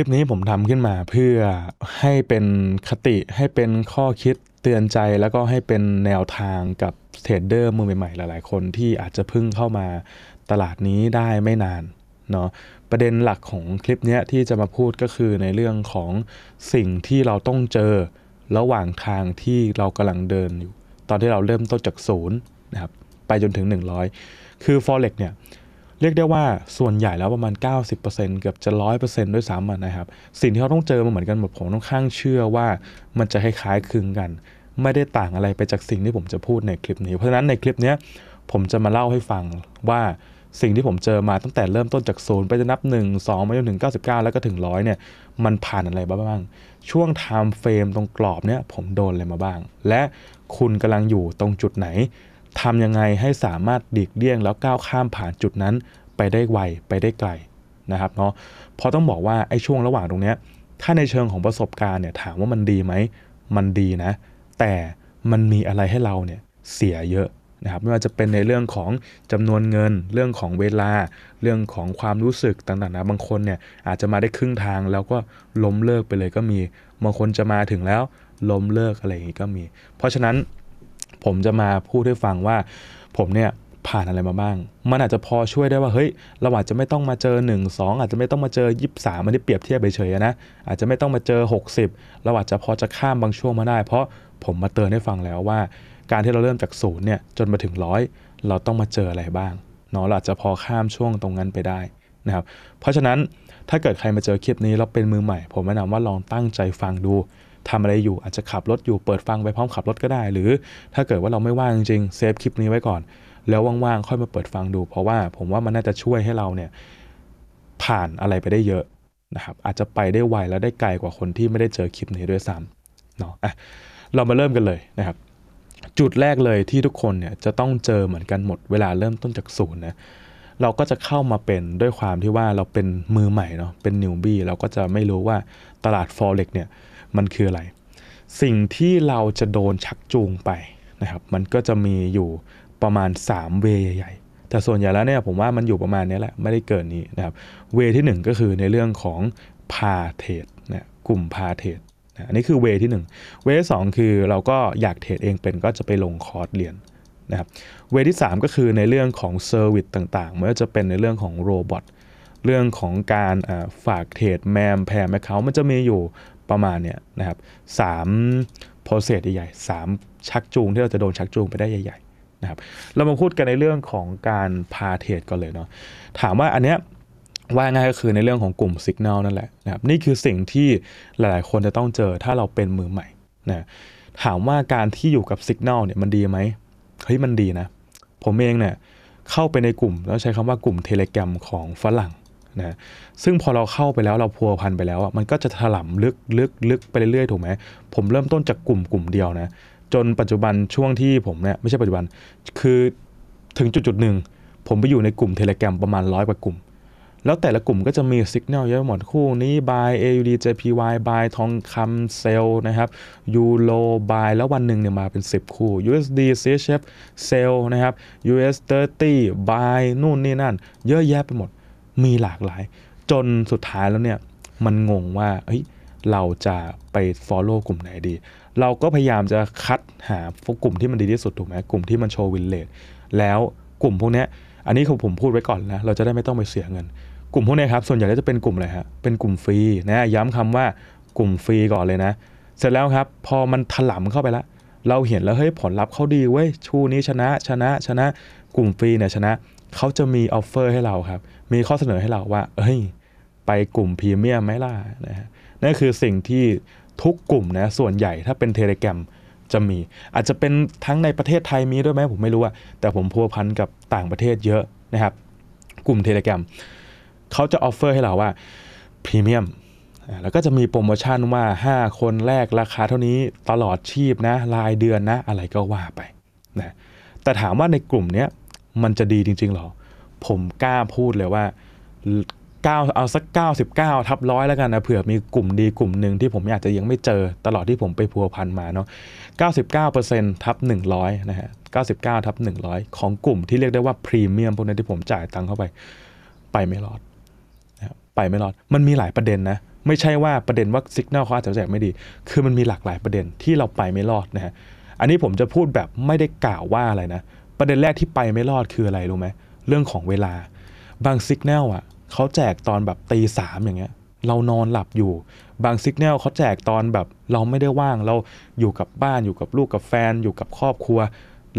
คลิปนี้ผมทำขึ้นมาเพื่อให้เป็นคติให้เป็นข้อคิดเตือนใจแล้วก็ให้เป็นแนวทางกับเทรดเดอร์มือใหม่ๆ หลายๆ คนที่อาจจะเพิ่งเข้ามาตลาดนี้ได้ไม่นานเนาะประเด็นหลักของคลิปนี้ที่จะมาพูดก็คือในเรื่องของสิ่งที่เราต้องเจอระหว่างทางที่เรากำลังเดินอยู่ ตอนที่เราเริ่มต้นจากศูนย์นะครับไปจนถึง 100 คือ Forex เนี่ยเรียกได้ว่าส่วนใหญ่แล้วประมาณ 90%เกือบจะร้อยเปอร์เซ็นต์ด้วยซ้ำนะครับสิ่งที่เขาต้องเจอมันเหมือนกันหมดผมต้องข้างเชื่อว่า มันจะคล้ายคลึงกัน ไม่ได้ต่างอะไรไปจากสิ่งที่ผมจะพูดในคลิปนี้เพราะฉะนั้นในคลิปนี้ผมจะมาเล่าให้ฟังว่าสิ่งที่ผมเจอมาตั้งแต่เริ่มต้นจากศูนย์ไปจะนับ 1 2ไปจนถึง99 แล้วก็ถึงร้อยเนี่ยมันผ่านอะไรบ้างช่วงไทม์เฟรมตรงกรอบเนี่ยผมโดนอะไรมาบ้าง และคุณกำลังอยู่ตรงจุดไหนทำยังไงให้สามารถดีกเลี่ยงแล้วก้าวข้ามผ่านจุดนั้นไปได้ไวไปได้ไกลนะครับเนาะเพราะต้องบอกว่าไอ้ช่วงระหว่างตรงเนี้ยถ้าในเชิงของประสบการณ์เนี่ยถามว่ามันดีไหมมันดีนะแต่มันมีอะไรให้เราเนี่ยเสียเยอะนะครับไม่ว่าจะเป็นในเรื่องของจำนวนเงิน เรื่องของเวลา เรื่องของความรู้สึกต่างๆนะบางคนเนี่ยอาจจะมาได้ครึ่งทางแล้วก็ล้มเลิกไปเลย ก็มีบางคนจะมาถึงแล้ว ล้มเลิกอะไรอย่างนี้ก็มี เพราะฉะนั้นผมจะมาพูดให้ฟังว่า ผมเนี่ยผ่านอะไรมาบ้าง มันอาจจะพอช่วยได้ว่าเฮ้ยเราอาจจะไม่ต้องมาเจอ 1 2อาจจะไม่ต้องมาเจอ 23มันได้เปรียบเทียบไปเฉยนะอาจจะไม่ต้องมาเจอ 60เราอาจจะพอจะข้ามบางช่วงมาได้ เพราะผมมาเตือนให้ฟังแล้วว่า การที่เราเริ่มจากศูนย์เนี่ยจนมาถึงร้อยเราต้องมาเจออะไรบ้างเนาะเราอาจจะพอข้ามช่วงตรงนั้นไปได้นะครับเพราะฉะนั้นถ้าเกิดใครมาเจอคลิปนี้เราเป็นมือใหม่ ผมแนะนำว่าลองตั้งใจฟังดูทำอะไรอยู่อาจจะขับรถอยู่เปิดฟังไปพร้อมขับรถก็ได้ หรือถ้าเกิดว่าเราไม่ว่างจริงเซฟคลิปนี้ไว้ก่อนแล้วว่างๆค่อยมาเปิดฟังดู เพราะว่าผมว่ามันน่าจะช่วยให้เราเนี่ยผ่านอะไรไปได้เยอะนะครับอาจจะไปได้ไวและได้ไกลกว่าคนที่ไม่ได้เจอคลิปนี้ด้วยซ้ำเนาะเรามาเริ่มกันเลยนะครับจุดแรกเลยที่ทุกคนเนี่ยจะต้องเจอเหมือนกันหมดเวลาเริ่มต้นจากศูนย์นะเราก็จะเข้ามาเป็นด้วยความที่ว่าเราเป็นมือใหม่เนาะเป็นนิวบี้เราก็จะไม่รู้ว่าตลาด Forex เนี่ยมันคืออะไร สิ่งที่เราจะโดนชักจูงไปนะครับ มันก็จะมีอยู่ประมาณ3เวใหญ่ๆแต่ส่วนใหญ่แล้วเนี่ยผมว่ามันอยู่ประมาณนี้แหละไม่ได้เกินนี้นะครับ เวที่ 1 ก็คือในเรื่องของพาเทรดนะ กลุ่มพาเทรดนะ อันนี้คือ เวที่ 1 เวที่สคือเราก็อยากเทรดเองเป็นก็จะไปลงคอร์สเรียนนะครับ เวที่ 3 ก็คือในเรื่องของเซอร์วิสต่างๆไม่ว่าจะเป็นในเรื่องของโรบอท เรื่องของการฝากเทรดแมมแพร์แมคเคามันจะมีอยู่ประมาณเนี่ยนะครับสามโปรเซสใหญ่ๆสามชักจูงที่เราจะโดนชักจูงไปได้ใหญ่ๆนะครับเรามาพูดกันในเรื่องของการพาเทรดก่อนเลยเนาะถามว่าอันเนี้ยว่าง่ายก็คือในเรื่องของกลุ่มสัญญาณนั่นแหละนะครับนี่คือสิ่งที่หลายๆคนจะต้องเจอถ้าเราเป็นมือใหม่นะถามว่าการที่อยู่กับสัญญาณเนี่ยมันดีไหมเฮ้ยมันดีนะ ผมเองเนี่ยเข้าไปในกลุ่ม แล้วใช้คำว่ากลุ่มเทเลกรมของฝรั่งนะซึ่งพอเราเข้าไปแล้วเราพัวพันไปแล้วอ่ะมันก็จะถลำลึกลึกลึกไปเรื่อยๆถูกไหมผมเริ่มต้นจากกลุ่มกลุ่มเดียวนะจนปัจจุบันช่วงที่ผมเนี่ยไม่ใช่ปัจจุบันคือถึงจุดจุดหนึ่งผมไปอยู่ในกลุ่มเทเลแกรมประมาณร้อยกว่ากลุ่ม แล้วแต่ละกลุ่มก็จะมีสัญญาณเยอะหมดคู่นี้บาย AUD JPY บายทองคำเซลนะครับยูโรบายแล้ววันหนึ่งเนี่ยมาเป็น 10 คู่ USD CHF เซลนะครับ US 30บายนู่นนี่นั่นเยอะแยะไปหมดมีหลากหลาย จนสุดท้ายแล้วเนี่ยมันงงว่าเฮ้ยเราจะไป follow กลุ่มไหนดี เราก็พยายามจะคัดหากลุ่มที่มันดีที่สุดถูกไหมกลุ่มที่มันโชว์วินเลทแล้วกลุ่มพวกนี้อันนี้ผมพูดไว้ก่อนนะเราจะได้ไม่ต้องไปเสียเงิน กลุ่มพวกนี้ครับส่วนใหญ่จะเป็นกลุ่มอะไรฮะเป็นกลุ่มฟรีนะย้ำคำว่ากลุ่มฟรีก่อนเลยนะ เสร็จแล้วครับ พอมันถล่มเข้าไปแล้วเราเห็นแล้วเฮ้ยผลลัพธ์เขาดีเว้ยชูนี้ชนะชนะชนะ กลุ่มฟรีเนี่ยชนะเขาจะมีออฟเฟอร์ให้เราครับ มีข้อเสนอให้เราว่าเอ้ย ไปกลุ่มพรีเมียมไหมล่ะนะฮะนั่นคือสิ่งที่ทุกกลุ่มนะส่วนใหญ่ถ้าเป็นเทเลแกรมจะมี อาจจะเป็นทั้งในประเทศไทยมีด้วยไหมผมไม่รู้อะแต่ผมพัวพันกับต่างประเทศเยอะนะครับ กลุ่มเทเลแกรมเขาจะออฟเฟอร์ให้เราว่าพรีเมียม แล้วก็จะมีโปรโมชั่นว่า 5 คนแรกราคาเท่านี้ตลอดชีพนะรายเดือนนะอะไรก็ว่าไปนะ แต่ถามว่าในกลุ่มเนี้ยมันจะดีจริง ๆ หรอ ผมกล้าพูดเลยว่า9เอาสัก 99ทับร้อยแล้วกันนะเผื่อมีกลุ่มดีกลุ่มหนึ่งที่ผมอาจจะยังไม่เจอตลอดที่ผมไปพัวพันมาเนาะ99%ทับ100 นะฮะ 99ทับ100 ของกลุ่มที่เรียกได้ว่าพรีเมียมพวกนี้ที่ผมจ่ายตังค์เข้าไป ไปไม่รอดนะไปไม่รอดมันมีหลายประเด็นนะ ไม่ใช่ว่าประเด็นว่าสัญญาณเขาอาจจะแจกไม่ดี คือมันมีหลากหลายประเด็นที่เราไปไม่รอดนะฮะอันนี้ผมจะพูดแบบไม่ได้กล่าวว่าอะไรนะประเด็นแรกที่ไปไม่รอดคืออะไรรู้ไหมเรื่องของเวลา บางสัญญาณอ่ะเขาแจกตอนแบบตีสามอย่างเงี้ยเรานอนหลับอยู่ บางสัญญาณเขาแจกตอนแบบเราไม่ได้ว่าง เราอยู่กับบ้านอยู่กับลูกกับแฟน อยู่กับครอบครัว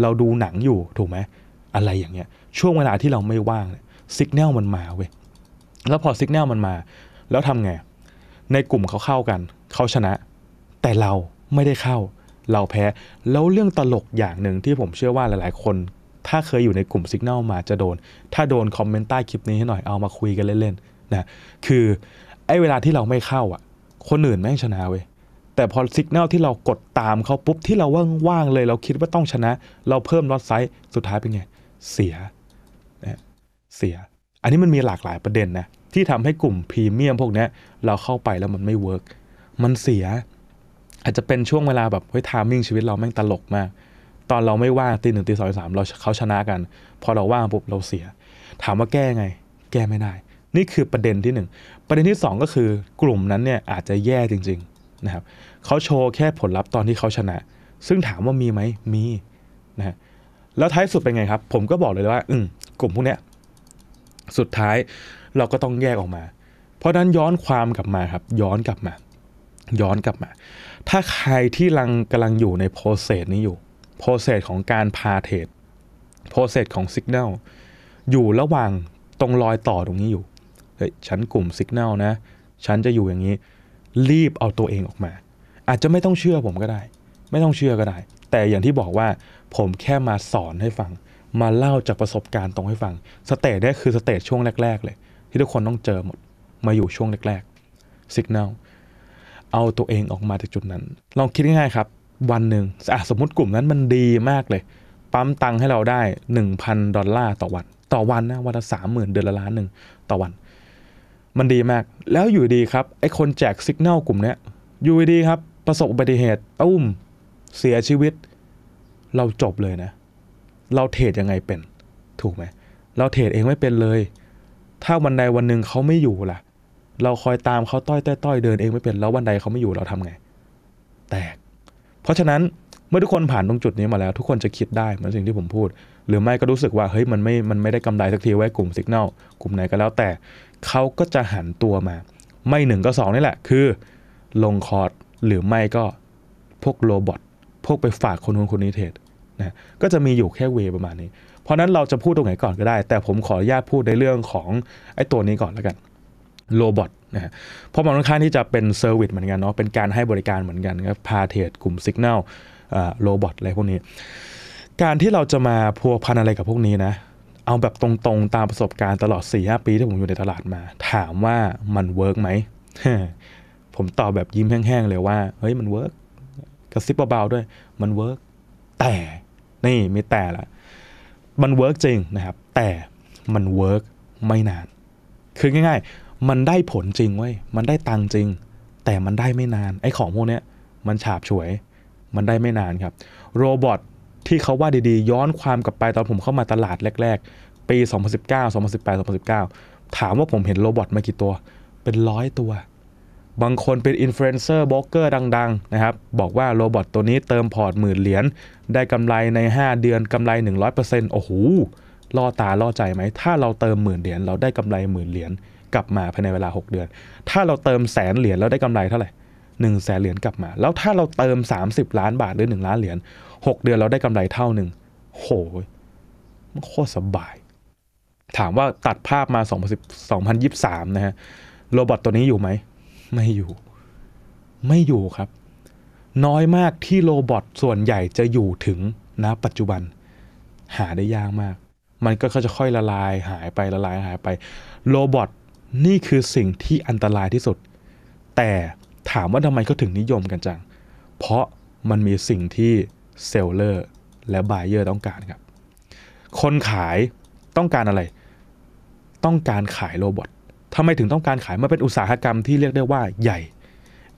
เราดูหนังอยู่ถูกไหมอะไรอย่างเงี้ย ช่วงเวลาที่เราไม่ว่างสัญญาณมันมาเว้ยแล้วพอสัญญาณมันมา แล้วทำไงในกลุ่มเขาเข้ากัน เขาชนะ แต่เราไม่ได้เข้าเราแพ้แล้วเรื่องตลกอย่างหนึ่งที่ผมเชื่อว่าหลายๆคน ถ้าเคยอยู่ในกลุ่มสัญญาณมาจะโดน ถ้าโดนคอมเมนต์ใต้คลิปนี้ให้หน่อยเอามาคุยกันเล่นๆนะคือไอ้เวลาที่เราไม่เข้าอ่ะ คนอื่นแม่งชนะเว้ยแต่พอสัญญาณที่เรากดตามเขาปุ๊บ ที่เราว่างๆเลย เราคิดว่าต้องชนะ เราเพิ่มลอตไซส์ สุดท้ายเป็นไง เสียนะเสีย อันนี้มันมีหลากหลายประเด็นนะที่ทำให้กลุ่มพรีเมียมพวกนี้เราเข้าไปแล้วมันไม่เวิร์กมันเสียจจะเป็นช่วงเวลาแบบเฮ้ยทามิ่งชีวิตเราแม่งตลกมากตอนเราไม่ว่างตีหนึ่งตีสองตีสามเราเขาชนะกันพอเราว่างปุ๊บเราเสีย ถามว่าแก้ไง แก้ไม่ได้ นี่คือประเด็นที่ 1 ประเด็นที่ 2 ก็คือกลุ่มนั้นเนี่ยอาจจะแย่จริง ๆนะครับเขาโชว์แค่ผลลัพธ์ตอนที่เขาชนะ ซึ่งถามว่ามีไหมมีนะฮะแล้วท้ายสุดเป็นไงครับผมก็บอกเลยว่า อืมกลุ่มพวกเนี้ยสุดท้ายเราก็ต้องแยกออกมา เพราะนั้นย้อนความกลับมาครับ ย้อนกลับมา ย้อนกลับมาถ้าใครที่ังกำลังอยู่ในโปรเซสนี้อยู่โปรเซสของการพาเทรดโปรเซสของสัญญาณอยู่ระหว่างตรงรอยต่อตรงนี้อยู่เฮ้ยฉันกลุ่มสัญญาณนะฉันจะอยู่อย่างนี้รีบเอาตัวเองออกมา อาจจะไม่ต้องเชื่อผมก็ได้ ไม่ต้องเชื่อก็ได้ แต่อย่างที่บอกว่าผมแค่มาสอนให้ฟัง มาเล่าจากประสบการณ์ตรงให้ฟังสเตจได้คือสเตจช่วงแรกๆเลยที่ทุกคนต้องเจอหมด มาอยู่ช่วงแรกๆสัญญาณเอาตัวเองออกมาจากจุดนั้น ลองคิดง่ายๆครับ วันหนึ่งอะสมมติกลุ่มนั้นมันดีมากเลย ปั๊มตังค์ให้เราได้ 1,000 ดอลลาร์ต่อวัน ต่อวันนะวันละสามหมื่นเดือนละล้านหนึ่งต่อวัน มันดีมาก แล้วอยู่ดีครับไอ้คนแจกสัญญาณกลุ่มเนี้ยอยู่ดีครับ ประสบอุบัติเหตุอุ้มเสียชีวิต เราจบเลยนะ เราเทรดยังไงเป็นถูกไหมเราเทรดเองไม่เป็นเลย ถ้าวันใดวันหนึ่งเขาไม่อยู่ล่ะเราคอยตามเขาต้อยต้อยเดินเองไม่เป็นแล้ววันใดเขาไม่อยู่เราทำไง แตก เพราะฉะนั้นเมื่อทุกคนผ่านตรงจุดนี้มาแล้วทุกคนจะคิดได้เหมือนสิ่งที่ผมพูดหรือไม่ก็รู้สึกว่าเฮ้ยมันไม่มันไม่ได้กำไรสักทีไว้กลุ่มสัญญากลุ่มไหนก็แล้วแต่เขาก็จะหันตัวมา ไม่หนึ่งก็สองนี่แหละ คือลงคอร์ดหรือไม่ก็พวกโรบอท พวกไปฝากคน้นคนนี้เทรดนะก็จะมีอยู่แค่เวประมาณนี้เพราะนั้นเราจะพูดตรงไหนก่อนก็ได้ แต่ผมขออนุญาตพูดในเรื่องของไอ้ตัวนี้ก่อนแล้วกันโรบอทนะฮะเพราะมันค่อนข้างที่จะเป็นเซอร์วิสเหมือนกันเนาะ เป็นการให้บริการเหมือนกันก็พาเทรดกลุ่มสัญญาณโรบอทอะไรพวกนี้ การที่เราจะมาพัวพันอะไรกับพวกนี้นะ เอาแบบตรงๆตามประสบการณ์ตลอด 4 5 ปี ที่ผมอยู่ในตลาดมา ถามว่ามันเวิร์กไหม ผมตอบแบบยิ้มแห้งๆ เลยว่า เฮ้ยมันเวิร์กกระซิบเบาๆด้วย มันเวิร์กแต่นี่มีแต่ละ มันเวิร์กจริงนะครับ แต่มันเวิร์กไม่นาน คือง่าย ๆมันได้ผลจริงเว้ย มันได้ตังจริง แต่มันได้ไม่นาน ไอ้ของพวกเนี้ยมันฉาบฉวย มันได้ไม่นานครับ โรบอทที่เขาว่าดีๆ ย้อนความกลับไปตอนผมเข้ามาตลาดแรกๆ ปี 2019 2018 2019 ถามว่าผมเห็นโรบอทมากี่ตัวเป็นร้อยตัว บางคนเป็นอินฟลูเอนเซอร์บล็อกเกอร์ดังๆนะครับบอกว่าโรบอทตัวนี้เติมพอร์ตหมื่นเหรียญได้กำไรใน 5 เดือนกำไร 100%โอ้โหล่อตาล่อใจไหมถ้าเราเติมหมื่นเหรียญเราได้กำไรหมื่นเหรียญกลับมาภายในเวลา 6 เดือน ถ้าเราเติมแสนเหรียญแล้วได้กำไรเท่าไหร่หนึ่งแสนเหรียญกลับมา แล้วถ้าเราเติม 30 ล้านบาทหรือ 1 ล้านเหรียญ6เดือนเราได้กำไรเท่าหนึ่ง โห มันโคตรสบาย ถามว่าตัดภาพมา 2 0 2 3นะฮะ โรบอทตัวนี้อยู่ไหม ไม่อยู่ ไม่อยู่ครับ น้อยมากที่โรบอทส่วนใหญ่จะอยู่ถึงนะ ปัจจุบัน หาได้ยากมาก มันก็จะค่อยละลาย หายไปละลายหายไป โรบอทนี่คือสิ่งที่อันตรายที่สุด แต่ถามว่าทำไมเขาถึงนิยมกันจัง เพราะมันมีสิ่งที่เซลเลอร์และบายเออร์ต้องการครับ คนขายต้องการอะไร ต้องการขายโรบอททำไมถึงต้องการขาย มันเป็นอุตสาหกรรมที่เรียกได้ว่าใหญ่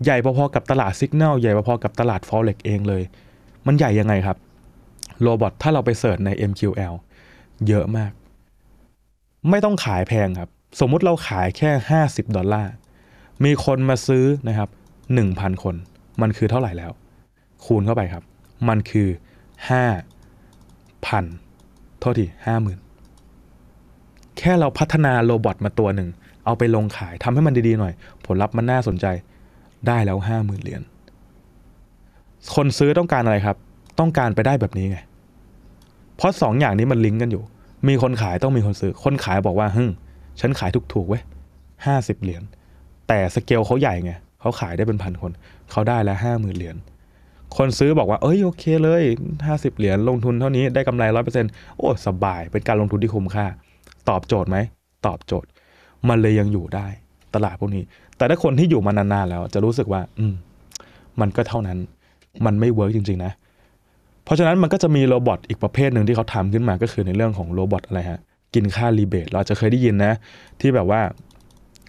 ใหญ่พอๆกับตลาดสิกเนลใหญ่พอๆกับตลาดฟอเร็กเองเลย มันใหญ่ยังไงครับโรบอทถ้าเราไปเสิร์ชใน MQL เยอะมาก ไม่ต้องขายแพงครับสมมุติเราขายแค่ 50 ดอลลาร์ มีคนมาซื้อนะครับ 1,000 คน มันคือเท่าไหร่แล้ว คูณเข้าไปครับ มันคือ 5,000โทษที50,000 แค่เราพัฒนาโรบอทมาตัวหนึ่ง เอาไปลงขายทำให้มันดีๆหน่อย ผลลัพธ์มันน่าสนใจได้แล้ว 50,000 เหรียญคนซื้อต้องการอะไรครับ ต้องการไปได้แบบนี้ไงเพราะ2ออย่างนี้มันลิงก์กันอยู่ มีคนขายต้องมีคนซื้อคนขายบอกว่าฮึ่งฉันขายถูกๆเว้ยห้าสิบเหรียญแต่สเกลเขาใหญ่ไงเขาขายได้เป็นพันคนเขาได้แล้วห้าหมื่นเหรียญคนซื้อบอกว่าเอ้ยโอเค เลยห้าสิบเหรียญลงทุนเท่านี้ได้กำไรร้อยเปอร์เซ็นต์โอ้สบาย เป็นการลงทุนที่คุ้มค่าตอบโจทย์ไหมตอบโจทย์มันเลยยังอยู่ได้ ตลาดพวกนี้ แต่ถ้าคนที่อยู่มานานๆแล้วจะรู้สึกว่า อืมมันก็เท่านั้น มันไม่เวิร์กจริงๆนะเพราะฉะนั้นมันก็จะมีโรบอทอีกประเภทหนึ่งที่เขาทำขึ้นมาก็คือในเรื่องของโรบอทอะไรฮะกินค่ารีเบท เราจะเคยได้ยินนะ ที่แบบว่า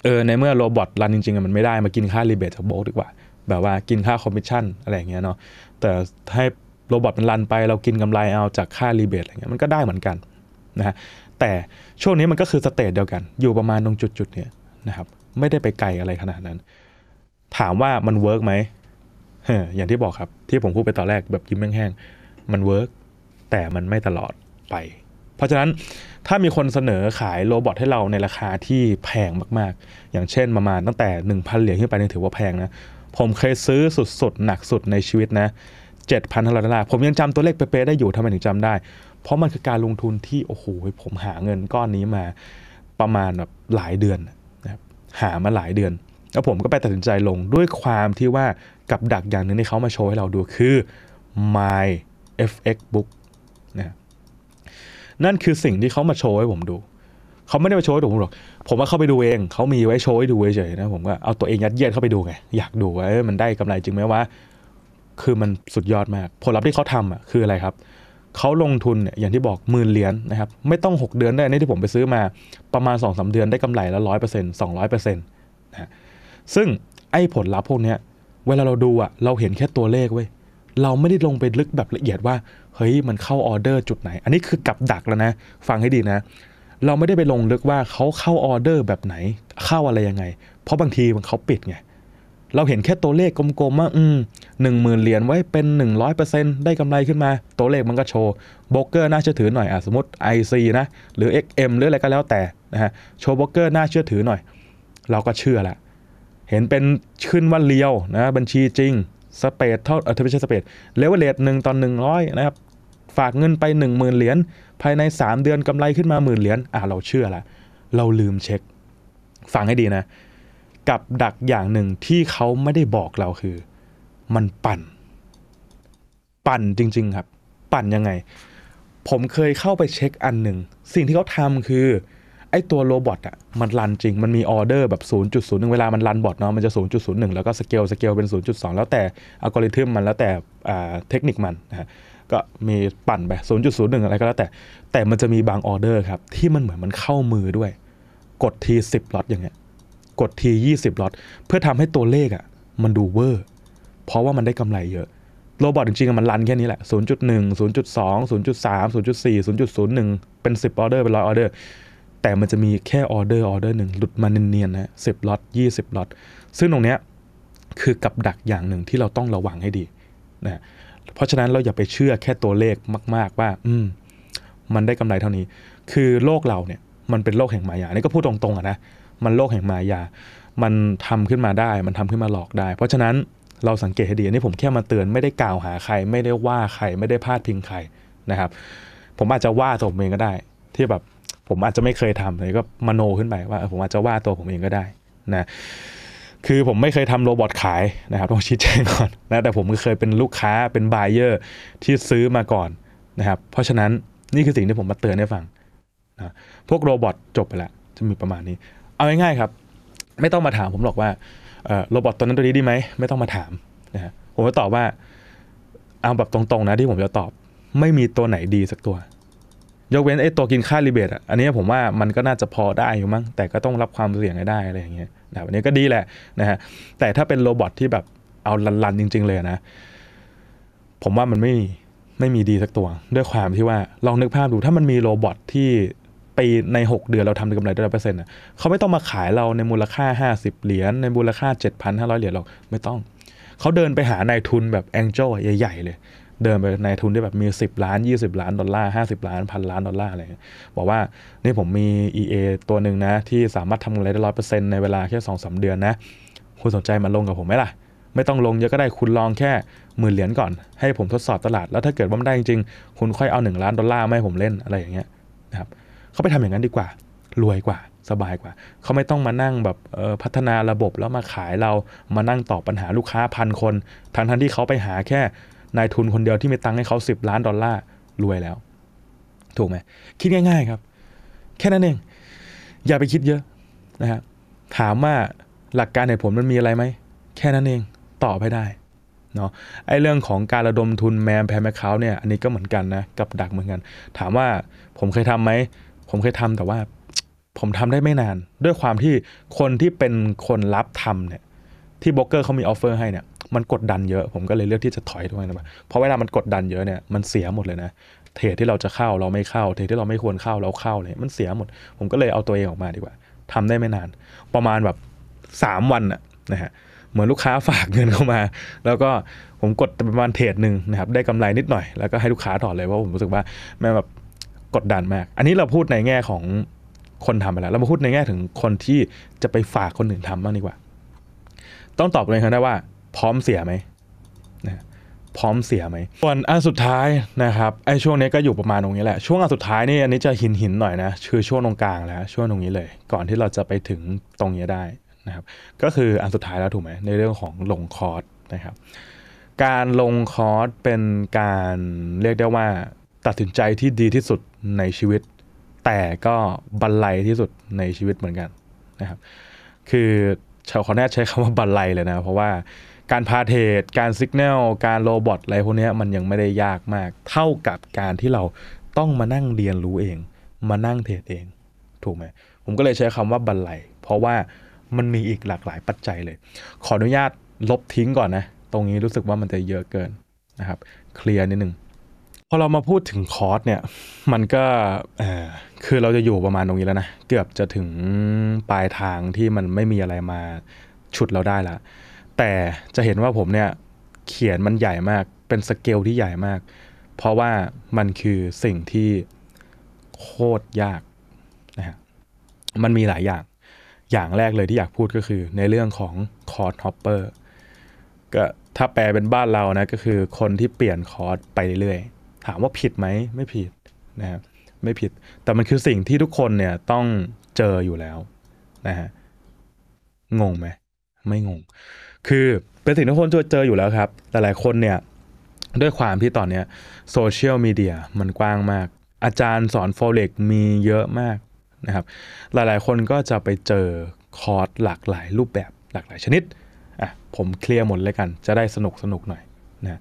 เออในเมื่อโรบอทรันจริงๆ มันไม่ได้มากินค่ารีเบทจากโบกดีกว่า แบบว่ากินค่าคอมมิชชั่นอะไรอย่างเงี้ยเนาะแต่ให้โรบอทมันรันไปเรากินกำไรเอาจากค่ารีเบทอะไรเงี้ยมันก็ได้เหมือนกันนะฮะแต่ช่วงนี้มันก็คือสเตจเดียวกัน อยู่ประมาณตรงจุดๆเนี่ยนะครับไม่ได้ไปไกลอะไรขนาดนั้น ถามว่ามันเวิร์กไหมอย่างที่บอกครับที่ผมพูดไปตอนแรกแบบยิ้มแห้งๆมันเวิร์กแต่มันไม่ตลอดไปเพราะฉะนั้นถ้ามีคนเสนอขายโรบอทให้เราในราคาที่แพงมากๆ อย่างเช่นประมาณตั้งแต่ 1,000 เหรียญขึ้นไปนี่ถือว่าแพงนะ ผมเคยซื้อสุด ๆ หนักสุดในชีวิตนะ7,000ดอลลาร์ผมยังจำตัวเลขเป๊ะๆได้อยู่ทำไมถึงจำได้ เพราะมันคือการลงทุนที่โอ้โห ผมหาเงินก้อนนี้มาประมาณแบบหลายเดือนนะหามาหลายเดือน แล้วผมก็ไปตัดสินใจลงด้วยความที่ว่ากับดักอย่างหนึ่งที่เขามาโชว์ให้เราดูคือ my fx book นะนั่นคือสิ่งที่เขามาโชว์ให้ผมดู เขาไม่ได้มาโชว์ให้ผมหรอก ผมว่าเข้าไปดูเอง เขามีไว้โชว์ให้ดูเฉยๆนะผมก็เอาตัวเองยัดเยียดเข้าไปดูไง อยากดูว่ามันได้กำไรจริงไหมว่าคือมันสุดยอดมาก ผลลัพธ์ที่เขาทำอ่ะคืออะไรครับ เขาลงทุนเนี่ยอย่างที่บอกหมื่นเหรียญนะครับ ไม่ต้อง 6 เดือนได้นี่ที่ผมไปซื้อมาประมาณ2อสเดือนได้กำไรละร้อยเปอร์เซ็นต์สองร้อยเปอร์เซ็นต์นะซึ่งไอ้ผลลัพธ์พวกเนี้ยเวลาเราดูอ่ะเราเห็นแค่ตัวเลขเว้ย เราไม่ได้ลงไปลึกแบบละเอียดว่าเฮ้ยมันเข้าออเดอร์จุดไหน อันนี้คือกับดักแล้วนะ ฟังให้ดีนะ เราไม่ได้ไปลงลึกว่าเขาเข้าออเดอร์แบบไหน เข้าอะไรยังไง เพราะบางทีมันเขาปิดไง เราเห็นแค่ตัวเลขกลมๆว่าอืมหนึ่งหมื่นเหรียญไว้เป็นหนึ่งรร้ออยเเป์ซ็นต์ได้กำไรขึ้นมา ตัวเลขมันก็โชว์ โบอกเกอร์น่าเชื่อถือหน่อยอ่ะสมมติ IC นะหรือ XM หรืออะไรก็แล้วแต่นะฮะโชว์โบอกเกอร์น่าเชื่อถือหน่อยเราก็เชื่อและ เห็นเป็นขึ้นว่าเลียวนะบัญชีจริงสเปดเท่าเออไม่ใช่สเปดเลเวลเลทหนึ่งตอนหนึ่งร้อยนะครับ ฝากเงินไปหนึ่งหมื่นเหรียญภายในสามเดือนกำไรขึ้นมาหมื่นเหรียญอ่ะเราเชื่อละเราลืมเช็คฟังให้ดีนะ กับดักอย่างหนึ่งที่เขาไม่ได้บอกเราคือ มันปั่น ปั่นจริงๆครับ ปั่นยังไง ผมเคยเข้าไปเช็คอันหนึ่ง สิ่งที่เขาทำคือไอตัวโรบอทอ่ะมันรันจริง มันมีออเดอร์แบบ 0.01 เวลามันรันบอทเนาะ มันจะ 0.01 แล้วก็สเกลสเกลเป็น0.2 แล้วแต่อัลกอริทึมมันแล้วแต่เทคนิคมันนะก็มีปั่นไป0.01 อะไรก็แล้วแต่ แต่มันจะมีบางออเดอร์ครับ ที่มันเหมือนมันเข้ามือด้วย กดที10ล็อตอย่างเงี้ย กดที20ล็อตเพื่อทำให้ตัวเลขอ่ะมันดูเวอร์ เพราะว่ามันได้กำไรเยอะ โรบอทจริงๆ มันรันแค่นี้แหละ0.1 0.2 0.3 0.4 0.01เป็น10ออเดอร์เป็นร้อยออเดอร์แต่มันจะมีแค่ออเดอร์ออเดอร์หนึ่งหลุดมาเนียนๆนะสิบล็อตยี่สิบล็อตซึ่งตรงเนี้ยคือกับดักอย่างหนึ่งที่เราต้องระวังให้ดีนะเพราะฉะนั้นเราอย่าไปเชื่อแค่ตัวเลขมากๆว่า อืมมันได้กำไรเท่านี้ คือโลกเราเนี่ยมันเป็นโลกแห่งมายานี่ก็พูดตรงๆอะนะมันโลกแห่งมายามันทำขึ้นมาได้มันทำขึ้นมาหลอกได้ เพราะฉะนั้นเราสังเกตให้ดีนี่ผมแค่มาเตือนไม่ได้กล่าวหาใครไม่ได้ว่าใครไม่ได้พาดพิงใครนะครับ ผมอาจจะว่าตัวเองก็ได้ที่แบบผมอาจจะไม่เคยทำเลยก็มโนขึ้นไป ว่าผมอาจจะว่าตัวผมเองก็ได้นะคือผมไม่เคยทำโรบอทขายนะครับต้องชี้แจงก่อนนะแต่ผมเคยเป็นลูกค้าเป็นบายเออร์ที่ซื้อมาก่อนนะครับเพราะฉะนั้นนี่คือสิ่งที่ผมมาเตือนให้ฟังนะพวกโรบอทจบไปแล้วจะมีประมาณนี้ เอาง่ายๆครับ ไม่ต้องมาถามผมหรอกว่าโรบอทตัวนั้นตัวนี้ดีไหม ไม่ต้องมาถามนะผมจะตอบว่า เอาแบบตรงๆนะที่ผมจะตอบไม่มีตัวไหนดีสักตัวยกเว้นไอ้ตัวกินค่ารีเบตอันนี้ผมว่ามันก็น่าจะพอได้อยู่มั้ง แต่ก็ต้องรับความเสี่ยงให้ได้อะไรอย่างเงี้ยนะวันนี้ก็ดีแหละนะฮะแต่ถ้าเป็นโรบอทที่แบบเอาลันๆ จริงๆเลยนะ ผมว่ามันไม่ไม่มีดีสักตัว ด้วยความที่ว่าลองนึกภาพดูถ้ามันมีโรบอทที่ปีใน 6 เดือนเราทำกำไรได้ร้อยเปอร์เซ็นต์เขาไม่ต้องมาขายเราในมูลค่า 50 เหรียญในมูลค่า7,500เหรียญหรอกไม่ต้องเขาเดินไปหานายทุนแบบแองเจิลใหญ่ๆเลยเดินไปในทุนที่แบบมี 10 ล้าน 20 ล้าน ดอลลาร์50 ล้านพันล้านดอลลาร์อะไรบอกว่านี่ผมมี EA ตัวหนึ่งนะที่สามารถทำเงินได้ร้อยเปอร์เซ็นต์ในเวลาแค่สองสาเดือนนะ คุณสนใจมาลงกับผมไหมล่ะ ไม่ต้องลงเยอะก็ได้คุณลองแค่ หมื่นเหรียญก่อน ให้ผมทดสอบตลาด แล้วถ้าเกิดว่าไม่ได้จริงๆคุณค่อยเอา 1 ล้านดอลลาร์มาให้ผมเล่นอะไรอย่างเงี้ยนะครับเขาไปทำอย่างนั้นดีกว่า รวยกว่าสบายกว่าเขาไม่ต้องมานั่งแบบพัฒนาระบบแล้วมาขายเรามานั่งตอบปัญหาลูกค้าพันคนทั้งทันที่เขาไปหาแค่นายทุนคนเดียวที่มีตังค์ให้เขา10ล้านดอลลาร์รวยแล้ว ถูกไหมคิดง่าย ๆครับ แค่นั้นเอง อย่าไปคิดเยอะนะฮะถามว่า หลักการเหตุผลมันมีอะไรไหมแค่นั้นเองตอบให้ได้เนาะไอ้เรื่องของการระดมทุนแมนแพมแมคเคาเนี่ยอันนี้ก็เหมือนกันนะกับดักเหมือนกัน ถามว่าผมเคยทำไหม ผมเคยทำแต่ว่าผมทำได้ไม่นาน ด้วยความที่คนที่เป็นคนรับทำเนี่ย ที่บล็อกเกอร์เขามีออฟเฟอร์ให้เนี่ยมันกดดันเยอะผมก็เลยเลือกที่จะถอยท้วยนะเพราะเวลามันกดดันเยอะเนี่ยมันเสียหมดเลยนะเทรดที่เราจะเข้าเราไม่เข้าเทรดที่เราไม่ควรเข้าเราเข้าเลยมันเสียหมด ผมก็เลยเอาตัวเองออกมาดีกว่าทำได้ไม่นาน ประมาณแบบ3 วันนะฮะเหมือนลูกค้าฝากเงินเข้ามา แล้วก็ผมกดประมาณเทรดหนึ่งนะครับ ได้กำไรนิดหน่อย แล้วก็ให้ลูกค้าถอนเลยเพราะผมรู้สึกว่าแม่แบบกดดันมาก อันนี้เราพูดในแง่ของคนทำไปแล้วเรามาพูดในแง่ ถึงคนที่จะไปฝากคนอื่นทำบ้างดีกว่า ต้องตอบเลยครับได้ว่าพร้อมเสียไหมนะพร้อมเสียไหมส่วนอันสุดท้ายนะครับไอ้ช่วงนี้ก็อยู่ประมาณตรงนี้แหละช่วงอันสุดท้ายนี่อันนี้จะหินหินหน่อยนะคือช่วงตรงกลางแล้วช่วงตรงนี้เลย ก่อนที่เราจะไปถึงตรงนี้ได้นะครับ ก็คืออันสุดท้ายแล้วถูกไหมในเรื่องของลงคอร์สนะครับ การลงคอร์สเป็นการเรียกได้ว่าตัดสินใจที่ดีที่สุดในชีวิต แต่ก็บันไลที่สุดในชีวิตเหมือนกันนะครับคือชาวคอนแนทใช้คำว่าบันไลเลยนะเพราะว่าการพาเทดการสิกเนล การโรบอทอะไรพวกนี้มันยังไม่ได้ยากมากเท่ากับการที่เราต้องมานั่งเรียนรู้เอง มานั่งเทรดเองถูกไหม ผมก็เลยใช้คำว่าบันไลเพราะว่ามันมีอีกหลากหลายปัจจัยเลย ขออนุญาตลบทิ้งก่อนนะ ตรงนี้รู้สึกว่ามันจะเยอะเกินนะครับเคลียร์นิดนึงพอเรามาพูดถึงคอร์สเนี่ยมันก็คือเราจะอยู่ประมาณตรงนี้แล้วนะเกือบจะถึงปลายทางที่มันไม่มีอะไรมาฉุดเราได้ละแต่จะเห็นว่าผมเนี่ยเขียนมันใหญ่มากเป็นสเกลที่ใหญ่มาก เพราะว่ามันคือสิ่งที่โคตรยากนะฮะมันมีหลายอย่าง อย่างแรกเลยที่อยากพูดก็คือในเรื่องของคอร์ดฮอปเปอร์ก็ถ้าแปลเป็นบ้านเรานะก็คือคนที่เปลี่ยนคอร์ดไปเรื่อยถามว่าผิดไหมไม่ผิดนะฮะไม่ผิด แต่มันคือสิ่งที่ทุกคนเนี่ยต้องเจออยู่แล้วนะฮะงงไหม ไม่งงคือเป็นสิ่งที่คนเจออยู่แล้วครับ หลายๆ คนเนี่ย ด้วยความที่ตอนนี้โซเชียลมีเดียมันกว้างมากอาจารย์สอนโฟเล็กมีเยอะมากนะครับหลายๆ คนก็จะไปเจอคอร์สหลากหลายรูปแบบหลากหลายชนิดอ่ะผมเคลียร์หมดเลยกันจะได้สนุกสนุกหน่อยนะ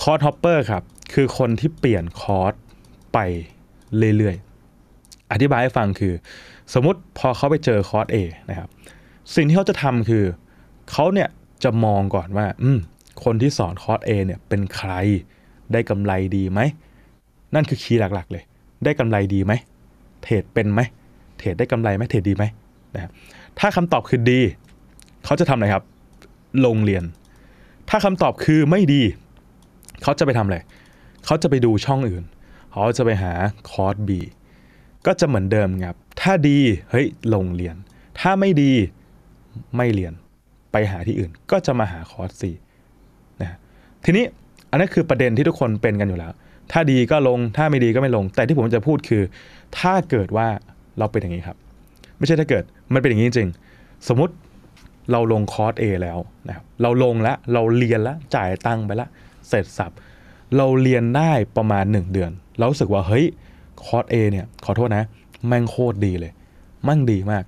คอร์สฮอปเปอร์ครับคือคนที่เปลี่ยนคอร์สไปเรื่อยๆ อธิบายให้ฟังคือ สมมติพอเขาไปเจอคอร์ส A นะครับสิ่งที่เขาจะทำคือเขาเนี่ยจะมองก่อนว่าอืมคนที่สอนคอร์ส A เนี่ยเป็นใคร ได้กำไรดีไหม นั่นคือคีย์หลัก ๆ เลย ได้กำไรดีไหมเทรดเป็นไหมเทรดได้กำไรไหมเทรดดีไหมนะครับถ้าคำตอบคือดี เขาจะทำอะไรครับ ลงเรียน ถ้าคำตอบคือไม่ดี เขาจะไปทำอะไร เขาจะไปดูช่องอื่น เขาจะไปหาคอร์ส B ก็จะเหมือนเดิมครับ ถ้าดี เฮ้ย ลงเรียน ถ้าไม่ดี ไม่เรียนไปหาที่อื่นก็จะมาหาคอร์สสี่นะทีนี้อันนี้คือประเด็นที่ทุกคนเป็นกันอยู่แล้ว ถ้าดีก็ลงถ้าไม่ดีก็ไม่ลง แต่ที่ผมจะพูดคือถ้าเกิดว่าเราเป็นอย่างนี้ครับ ไม่ใช่ถ้าเกิดมันเป็นอย่างนี้จริง สมมติเราลงคอร์ส A แล้วนะครับเราลงแล้วเราเรียนแล้วจ่ายตังค์ไปแล้ว เสร็จสับ เราเรียนได้ประมาณ 1 เดือน เราสึกว่าเฮ้ยคอร์ส A เนี่ยขอโทษนะแม่งโคตรดีเลยมั่งดีมาก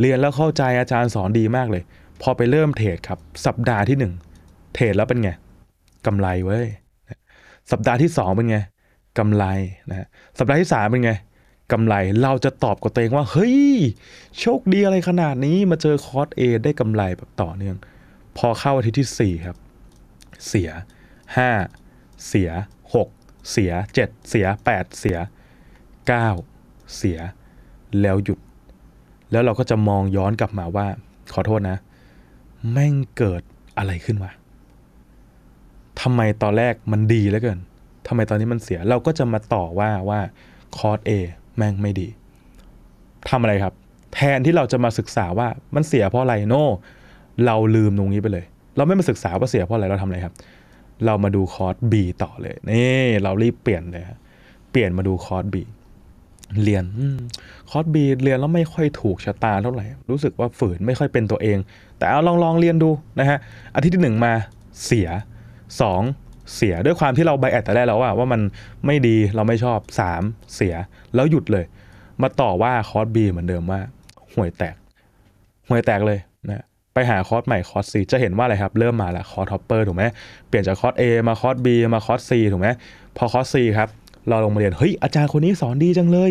เรียนแล้วเข้าใจอาจารย์สอนดีมากเลยพอไปเริ่มเทรดครับ สัปดาห์ที่ 1 เทรดแล้วเป็นไงกำไรเว้ยสัปดาห์ที่2เป็นไงกำไรนะ สัปดาห์ที่3เป็นไงกำไร เราจะตอบกับตัวเองว่า เฮ้ย โชคดีอะไรขนาดนี้ มาเจอคอร์สเอได้กำไรแบบต่อเนื่อง พอเข้าอาทิตย์ที่ 4 ครับ เสีย 5 เสีย 6 เสีย 7 เสีย 8 เสีย 9 เสีย แล้วหยุด แล้วเราก็จะมองย้อนกลับมาว่า ขอโทษนะแม่งเกิดอะไรขึ้นวะทำไมตอนแรกมันดี แล้วเกินทำไมตอนนี้มันเสีย เราก็จะมาต่อว่าว่าคอร์ส A แม่งไม่ดีทำอะไรครับ แทนที่เราจะมาศึกษาว่ามันเสียเพราะอะไรโน no. เราลืมตรงนี้ไปเลย เราไม่มาศึกษาว่าเสียเพราะอะไร เราทำอะไรครับ เรามาดูคอร์ส B ต่อเลย นี่เรารีบเปลี่ยนเลย เปลี่ยนมาดูคอร์ส B เรียนคอร์สบีเรียนแล้วไม่ค่อยถูกชะตาเท่าไหร่รู้สึกว่าฝืนไม่ค่อยเป็นตัวเอง แต่เอาลองลองเรียนดูนะฮะอาทิตย์ที่หนึ่งมาเสีย 2 เสียด้วยความที่เราใบแอดแต่แรกแล้วว่าว่ามันไม่ดีเราไม่ชอบ 3 เสียแล้วหยุดเลย มาต่อว่าคอร์สบีเหมือนเดิมว่า ห่วยแตก ห่วยแตกเลยนะ ไปหาคอร์สใหม่คอร์ส C จะเห็นว่าอะไรครับ เริ่มมาแล้วคอร์สท็อปเปอร์ถูกไหมเปลี่ยนจากคอร์ส A มาคอร์ส B มาคอร์ส C ถูกไหมพอคอร์ส C ครับเราลงมาเรียน เฮ้ย อาจารย์คนนี้สอนดีจังเลย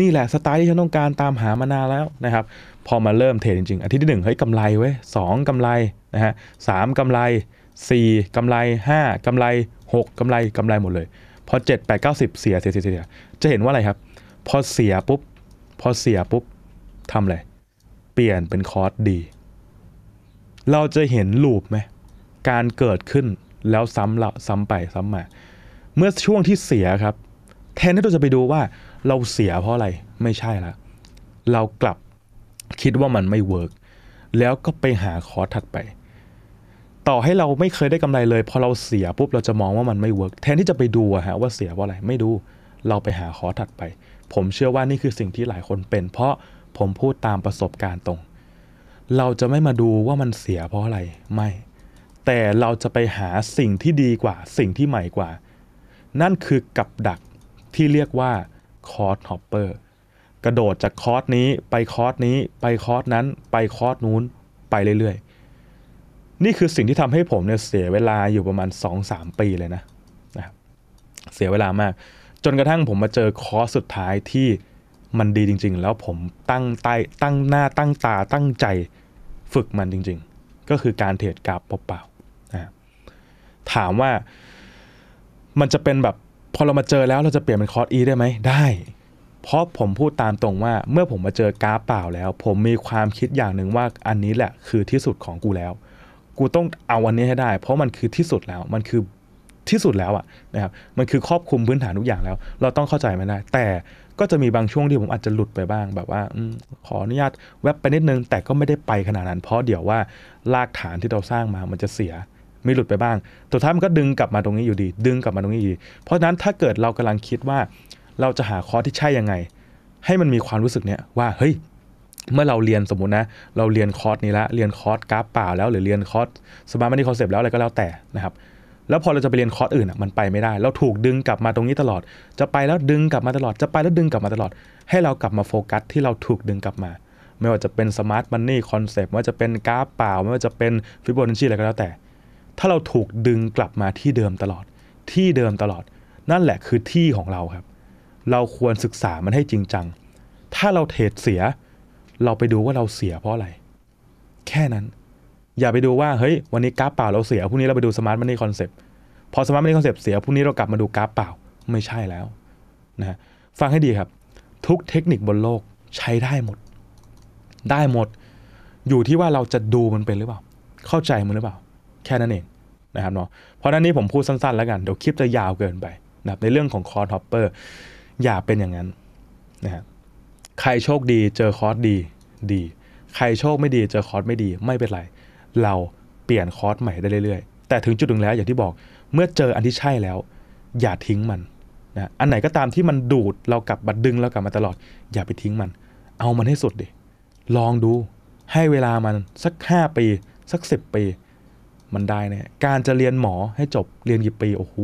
นี่แหละ สไตล์ที่ฉันต้องการตามหามานานแล้วนะครับพอมาเริ่มเทรดจริงๆอาทิตย์ที่งเฮ้ยกำไรไว้สองกำไรนะฮะสามกำไร 4กำไร 5กำไร 6กกำไรกำไรหมดเลย พอ 7 8 9ป0เสียเสียเสียเสียจะเห็นว่าอะไรครับ พอเสียปุ๊บพอเสียปุ๊บทำอะไร เปลี่ยนเป็นคอร์สดี เราจะเห็นลูปไหมการเกิดขึ้นแล้วซ้ำละซ้ำไป ซ้ำมาเมื่อช่วงที่เสียครับ แทนที่เราจะไปดูว่าเราเสียเพราะอะไรไม่ใช่ละเรากลับคิดว่ามันไม่เวิร์กแล้วก็ไปหาคอร์สถัดไป ต่อให้เราไม่เคยได้กำไรเลย พอเราเสียปุ๊บเราจะมองว่ามันไม่เวิร์กแทนที่จะไปดูฮะว่าเสียเพราะอะไรไม่ดู เราไปหาคอร์สถัดไป ผมเชื่อว่านี่คือสิ่งที่หลายคนเป็น เพราะผมพูดตามประสบการณ์ตรง เราจะไม่มาดูว่ามันเสียเพราะอะไรไม่ แต่เราจะไปหาสิ่งที่ดีกว่า สิ่งที่ใหม่กว่านั่นคือกับดักที่เรียกว่าคอร์สฮอปเปอร์กระโดดจากคอร์สนี้ไปคอร์สนี้ไปคอร์สนั้นไปคอร์สนู้นไปเรื่อย ๆ นี่คือสิ่งที่ทำให้ผมเนี่ยเสียเวลาอยู่ประมาณ2สปีเลยนะนะครับเสียเวลามากจนกระทั่งผมมาเจอคอร์สสุดท้ายที่มันดีจริง ๆ แล้วผมตั้งใต้ตั้งหน้าตั้งตาตั้งใจฝึกมันจริงๆ ก็คือการเทรดกราฟเปล่าๆนะถามว่ามันจะเป็นแบบพอเรามาเจอแล้วเราจะเปลี่ยนเป็นคอร์สีได้ไหมได้ เพราะผมพูดตามตรงว่า เมื่อผมมาเจอกราฟเปล่าแล้ว ผมมีความคิดอย่างหนึ่งว่าอันนี้แหละ คือที่สุดของกูแล้ว กูต้องเอาวันนี้ให้ได้ เพราะมันคือที่สุดแล้ว มันคือที่สุดแล้วอะนะครับมันคือครอบคลุมพื้นฐานทุกอย่างแล้ว เราต้องเข้าใจมันได้แต่ก็จะมีบางช่วงที่ผมอาจจะหลุดไปบ้างแบบว่าอขออนุญาตแวบไปนิดนึงแต่ก็ไม่ได้ไปขนาดนั้น เพราะเดี๋ยวว่ารากฐานที่เราสร้างมามันจะเสียมีหลุดไปบ้างแต่ท้ายมันก็ดึงกลับมาตรงนี้อยู่ดี ดึงกลับมาตรงนี้อยู่ดี เพราะฉะนั้นถ้าเกิดเรากำลังคิดว่าเราจะหาคอร์สที่ใช่ยังไง ให้มันมีความรู้สึกเนี้ยว่าเฮ้ย เมื่อเราเรียนสมมตินะ เราเรียนคอร์สนี้ละเรียนคอร์สกราฟเปล่าแล้ว หรือเรียนคอร์สสมาร์ทมันนี่คอนเซปต์แล้วอะไรก็แล้วแต่นะครับ แล้วพอเราจะไปเรียนคอร์สอื่นอ่ะ มันไปไม่ได้ เราถูกดึงกลับมาตรงนี้ตลอด จะไปแล้วดึงกลับมาตลอด จะไปแล้วดึงกลับมาตลอด ให้เรากลับมาโฟกัสที่เราถูกดึงกลับมา ไม่ว่าจะเป็นสมาร์ทมันนี่คอนเซปต์ไม่ว่าจะเป็นกราฟเปล่าไม่ว่าจะเป็นฟิบโนัชชีอะไรก็แล้วแต่ถ้าเราถูกดึงกลับมาที่เดิมตลอด ที่เดิมตลอด นั่นแหละคือที่ของเราครับ เราควรศึกษามันให้จริงจัง ถ้าเราเทรดเสีย เราไปดูว่าเราเสียเพราะอะไร แค่นั้น อย่าไปดูว่าเฮ้ยวันนี้กราฟเปล่าเราเสีย พรุ่งนี้เราไปดูสมาร์ทมันนี่คอนเซปต์พอสมาร์ทมันนี่คอนเซปต์เสีย พรุ่งนี้เรากลับมาดูกราฟเปล่า ไม่ใช่แล้วนะ ฟังให้ดีครับ ทุกเทคนิคบนโลกใช้ได้หมด ได้หมด อยู่ที่ว่าเราจะดูมันเป็นหรือเปล่า เข้าใจมันหรือเปล่าแค่นั้นเองนะครับเนาะ เพราะนั้นนี้ผมพูดสั้น ๆ แล้วกัน เดี๋ยวคลิปจะยาวเกินไปนะครับในเรื่องของคอร์สฮอปเปอร์อย่าเป็นอย่างนั้นนะครับใครโชคดีเจอคอร์สดีดี ใครโชคไม่ดีเจอคอร์สไม่ดี ไม่เป็นไร เราเปลี่ยนคอร์สใหม่ได้เรื่อย ๆ แต่ถึงจุดหนึ่งแล้วอย่างที่บอกเมื่อเจออันที่ใช่แล้ว อย่าทิ้งมันนะอันไหนก็ตามที่มันดูดเรากลับบัดดึงเรากลับมาตลอดอย่าไปทิ้งมัน เอามันให้สุดดิลองดูให้เวลามันสัก 5 ปี สัก10 ปีมันได้เนี่ยการจะเรียนหมอให้จบเรียนกี่ปีโอ้โห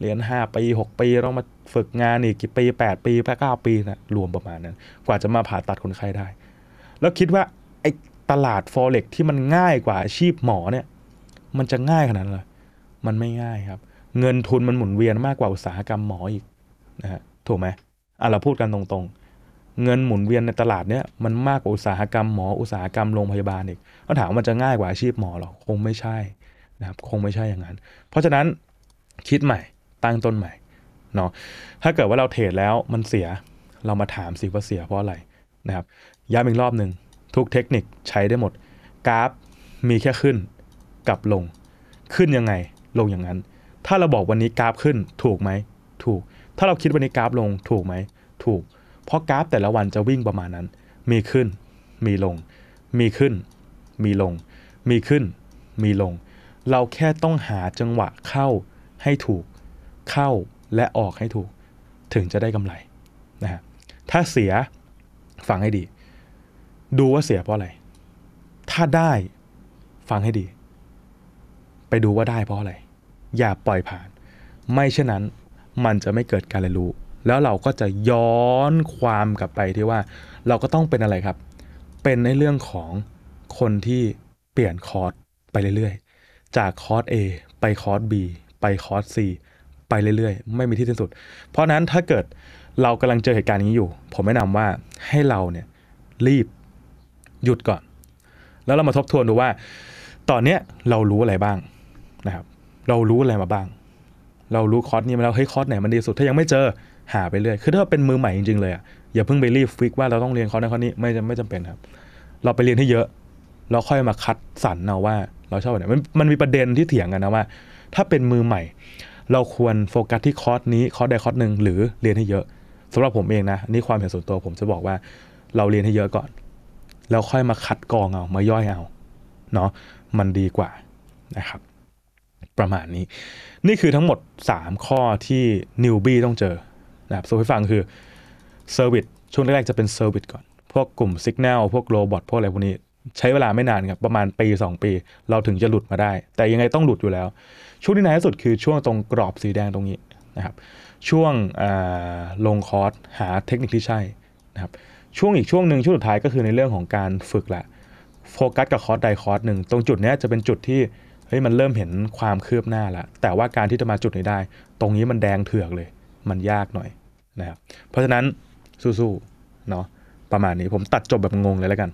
เรียน 5 ปี 6 ปีต้องมาฝึกงานอีกกี่ปี 8 ปีแปดเก้าปีนะรวมประมาณนั้น กว่าจะมาผ่าตัดคนไข้ได้ แล้วคิดว่าไอ้ตลาดฟอเร็กที่มันง่ายกว่าอาชีพหมอเนี่ยมันจะง่ายขนาดนั้นเลยมันไม่ง่ายครับ เงินทุนมันหมุนเวียนมากกว่าอุตสาหกรรมหมออีกนะฮะถูกไหมอ่ะเราพูดกันตรงเงินหมุนเวียนในตลาดเนี้ยมันมากกว่าอุตสาหกรรมหมออุตสาหกรรมโรงพยาบาลอีก ก็ถามมันจะง่ายกว่าอาชีพหมอหรอคงไม่ใช่นะครับคงไม่ใช่อย่างนั้น เพราะฉะนั้นคิดใหม่ตั้งต้นใหม่เนาะ ถ้าเกิดว่าเราเทรดแล้วมันเสียเรามาถามสิว่าเสียเพราะอะไรนะครับย้ำอีกรอบหนึ่งทุกเทคนิคใช้ได้หมดกราฟมีแค่ขึ้นกับลงขึ้นยังไงลงอย่างนั้นถ้าเราบอกวันนี้กราฟขึ้นถูกไหมถูก ถ้าเราคิดวันนี้กราฟลงถูกไหมถูกเพราะกราฟแต่ละวันจะวิ่งประมาณนั้น มีขึ้น มีลง มีขึ้น มีลง มีขึ้น มีลง เราแค่ต้องหาจังหวะเข้าให้ถูก เข้าและออกให้ถูก ถึงจะได้กำไรนะฮะ ถ้าเสียฟังให้ดี ดูว่าเสียเพราะอะไร ถ้าได้ฟังให้ดี ไปดูว่าได้เพราะอะไร อย่าปล่อยผ่าน ไม่เช่นนั้นมันจะไม่เกิดการเรียนรู้แล้วเราก็จะย้อนความกลับไปที่ว่าเราก็ต้องเป็นอะไรครับ เป็นในเรื่องของคนที่เปลี่ยนคอร์สไปเรื่อยๆ จากคอร์ส A ไปคอร์ส B ไปคอร์ส C ไปเรื่อยๆ ไม่มีที่สิ้นสุด เพราะนั้นถ้าเกิดเรากำลังเจอเหตุการณ์นี้อยู่ ผมแนะนำว่าให้เราเนี่ยรีบหยุดก่อน แล้วเรามาทบทวนดูว่า ตอนเนี้ยเรารู้อะไรบ้างนะครับ เรารู้อะไรมาบ้าง เรารู้คอร์สนี้มาแล้วเฮ้ยคอร์สไหนมันดีสุด ถ้ายังไม่เจอหาไปเรื่อย คือถ้าเป็นมือใหม่จริง ๆ เลยอ่ะอย่าเพิ่งไปรีบฟิกว่าเราต้องเรียนเขาในข้อนี้ไม่จำไม่จำเป็นครับ เราไปเรียนให้เยอะ เราค่อยมาคัดสรรเอาว่า เราชอบอะไรมันมันมีประเด็นที่เถียงกันนะว่า ถ้าเป็นมือใหม่ เราควรโฟกัสที่คอร์สนี้คอร์สใดคอร์สหนึ่งหรือเรียนให้เยอะ สำหรับผมเองนะนี่ความเห็นส่วนตัวผมจะบอกว่า เราเรียนให้เยอะก่อนแล้วค่อยมาคัดกรองเอามาย่อยเอาเนาะมันดีกว่านะครับ ประมาณนี้ นี่คือทั้งหมด 3 ข้อที่นิวบี้ต้องเจอนะครับสู้ให้ฟังคือเซอร์วิสช่วงแรกๆจะเป็นเซอร์วิสก่อน พวกกลุ่มสัญญาณพวกโรบอทพวกอะไรพวกนี้ใช้เวลาไม่นานครับประมาณปี 2 ปี เราถึงจะหลุดมาได้ แต่ยังไงต้องหลุดอยู่แล้ว ช่วงที่นานที่สุดคือช่วงตรงกรอบสีแดงตรงนี้นะครับช่วงลงคอร์สหาเทคนิคที่ใช่นะครับช่วงอีกช่วงหนึ่งช่วงสุดท้ายก็คือในเรื่องของการฝึกแหละโฟกัสกับคอร์สใดคอร์สหนึ่งตรงจุดนี้จะเป็นจุดที่เฮ้ยมันเริ่มเห็นความคืบหน้าละแต่ว่าการที่จะมาจุดนี้ได้ ตรงนี้มันแดงเถือกเลย มันยากหน่อยนะครับเพราะฉะนั้นสู้ๆ เนาะประมาณนี้ผมตัดจบแบบงงเลยแล้วกัน